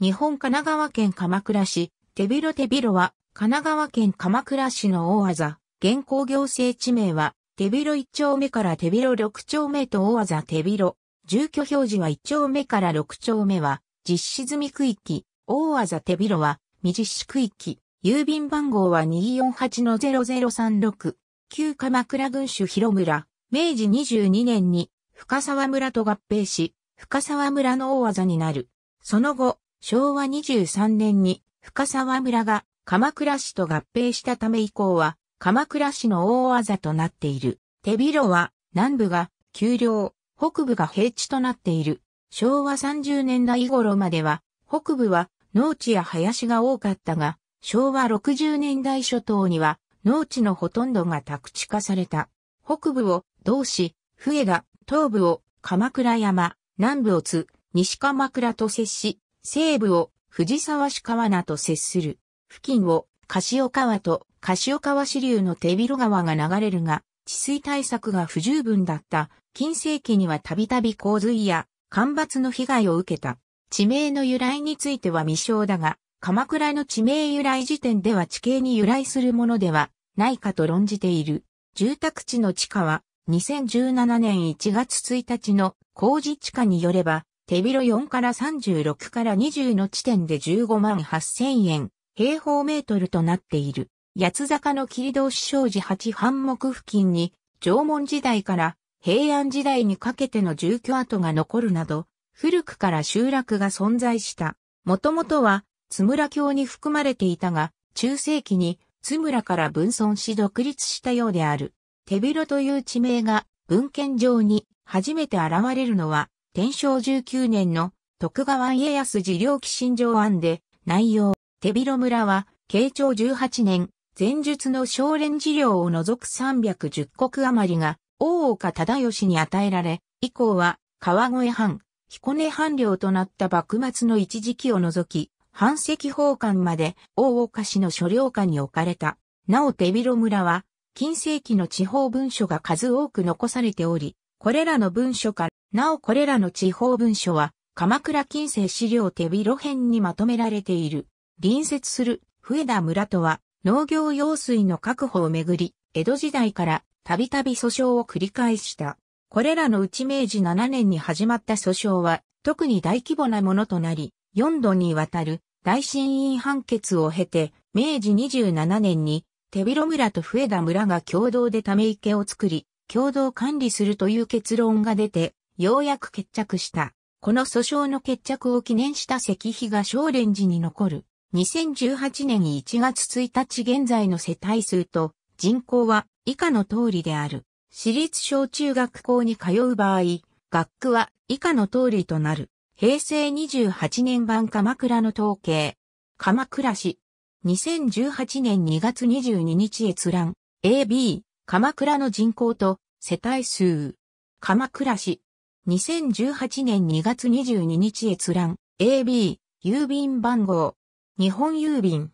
日本神奈川県鎌倉市、手広手広は、神奈川県鎌倉市の大技、現行行政地名は、手広一丁目から手広六丁目と大技手広。住居表示は一丁目から六丁目は、実施済み区域、大技手広は、未実施区域、郵便番号は248-0036、旧鎌倉郡主広村、明治22年に、深沢村と合併し、深沢村の大技になる。その後、昭和23年に深沢村が鎌倉市と合併したため以降は鎌倉市の大技となっている。手広は南部が丘陵、北部が平地となっている。昭和30年代頃までは北部は農地や林が多かったが、昭和60年代初頭には農地のほとんどが宅地化された。北部を同市、笛田、東部を鎌倉山、南部を津、西鎌倉と接し、西部を藤沢市川名と接する。付近を柏川と柏川支流の手広川が流れるが、治水対策が不十分だった近世紀にはたびたび洪水や干ばつの被害を受けた。地名の由来については未詳だが、鎌倉の地名由来時点では地形に由来するものではないかと論じている。住宅地の地下は2017年1月1日の工事地下によれば手広4から36から20の地点で15万8000円、平方メートルとなっている。八坂の切通し障子八半目付近に、縄文時代から平安時代にかけての住居跡が残るなど、古くから集落が存在した。もともとは、津村郷に含まれていたが、中世紀に津村から分村し独立したようである。手広という地名が文献上に初めて現れるのは天正19年の徳川家康事領寄進条案で内容、手広村は慶長18年、前述の少連事領を除く310国余りが大岡忠義に与えられ、以降は川越藩、彦根藩領となった幕末の一時期を除き、藩籍奉還まで大岡市の所領下に置かれた。なお手広村は、近世紀の地方文書が数多く残されており、これらの文書からなおこれらの地方文書は、鎌倉近世資料手広編にまとめられている。隣接する、笛田村とは、農業用水の確保をめぐり、江戸時代からたびたび訴訟を繰り返した。これらのうち明治7年に始まった訴訟は、特に大規模なものとなり、4度にわたる大審院判決を経て、明治27年に、手広村と笛田村が共同でため池を作り、共同管理するという結論が出て、ようやく決着した。この訴訟の決着を記念した石碑が少蓮寺に残る。2018年1月1日現在の世帯数と人口は以下の通りである。私立小中学校に通う場合、学区は以下の通りとなる。平成28年版鎌倉の統計。鎌倉市。2018年2月22日閲覧。AB、鎌倉の人口と世帯数。鎌倉市。2018年2月22日閲覧、AB、郵便番号、日本郵便。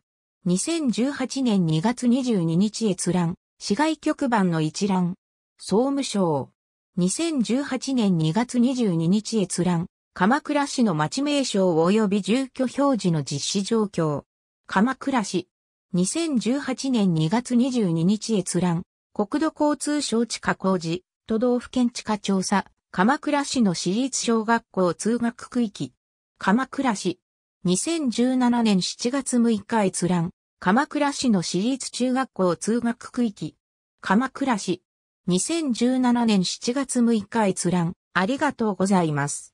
2018年2月22日閲覧、市外局番の一覧、総務省。2018年2月22日閲覧、鎌倉市の町名称及び住居表示の実施状況。鎌倉市。2018年2月22日閲覧、国土交通省地下工事、都道府県地下調査、鎌倉市の市立小学校通学区域。鎌倉市。2017年7月6日閲覧。鎌倉市の市立中学校通学区域。鎌倉市。2017年7月6日閲覧。ありがとうございます。